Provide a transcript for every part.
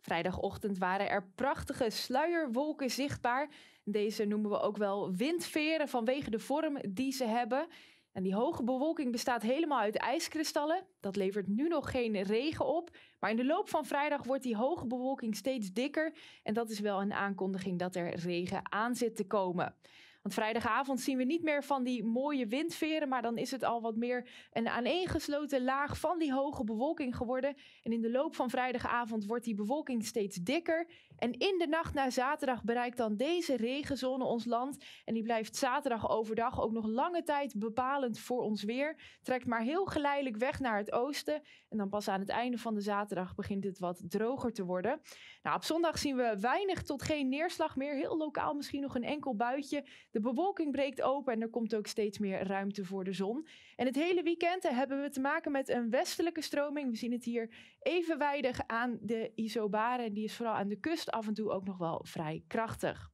Vrijdagochtend waren er prachtige sluierwolken zichtbaar. Deze noemen we ook wel windveren vanwege de vorm die ze hebben. En die hoge bewolking bestaat helemaal uit ijskristallen. Dat levert nu nog geen regen op. Maar in de loop van vrijdag wordt die hoge bewolking steeds dikker. En dat is wel een aankondiging dat er regen aan zit te komen. Want vrijdagavond zien we niet meer van die mooie windveren, maar dan is het al wat meer een aaneengesloten laag van die hoge bewolking geworden. En in de loop van vrijdagavond wordt die bewolking steeds dikker. En in de nacht naar zaterdag bereikt dan deze regenzone ons land. En die blijft zaterdag overdag ook nog lange tijd bepalend voor ons weer. Trekt maar heel geleidelijk weg naar het oosten. En dan pas aan het einde van de zaterdag begint het wat droger te worden. Nou, op zondag zien we weinig tot geen neerslag meer. Heel lokaal misschien nog een enkel buitje. De bewolking breekt open en er komt ook steeds meer ruimte voor de zon. En het hele weekend eh, hebben we te maken met een westelijke stroming. We zien het hier evenwijdig aan de isobaren. en Die is vooral aan de kust af en toe ook nog wel vrij krachtig.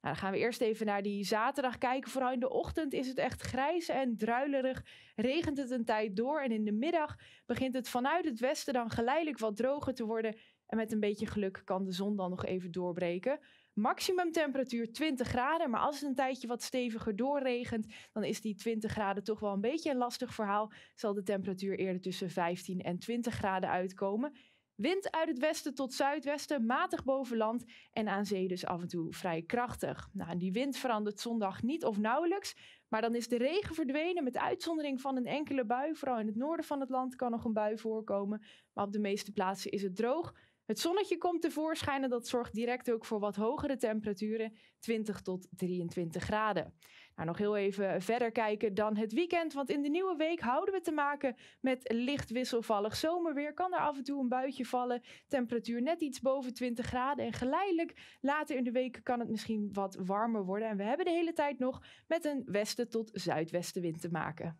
Nou, dan gaan we eerst even naar die zaterdag kijken. Vooral in de ochtend is het echt grijs en druilerig. Regent het een tijd door en in de middag begint het vanuit het westen dan geleidelijk wat droger te worden. En met een beetje geluk kan de zon dan nog even doorbreken. Maximum temperatuur 20 graden. Maar als het een tijdje wat steviger doorregent, dan is die 20 graden toch wel een beetje een lastig verhaal. Zal de temperatuur eerder tussen 15 en 20 graden uitkomen. Wind uit het westen tot zuidwesten, matig boven land en aan zee dus af en toe vrij krachtig. Nou, die wind verandert zondag niet of nauwelijks, maar dan is de regen verdwenen met uitzondering van een enkele bui. Vooral in het noorden van het land kan nog een bui voorkomen, maar op de meeste plaatsen is het droog. Het zonnetje komt tevoorschijn en dat zorgt direct ook voor wat hogere temperaturen, 20 tot 23 graden. Nou, nog heel even verder kijken dan het weekend, want in de nieuwe week houden we te maken met licht wisselvallig zomerweer. Kan er af en toe een buitje vallen, temperatuur net iets boven 20 graden en geleidelijk later in de week kan het misschien wat warmer worden. En we hebben de hele tijd nog met een westen tot zuidwestenwind te maken.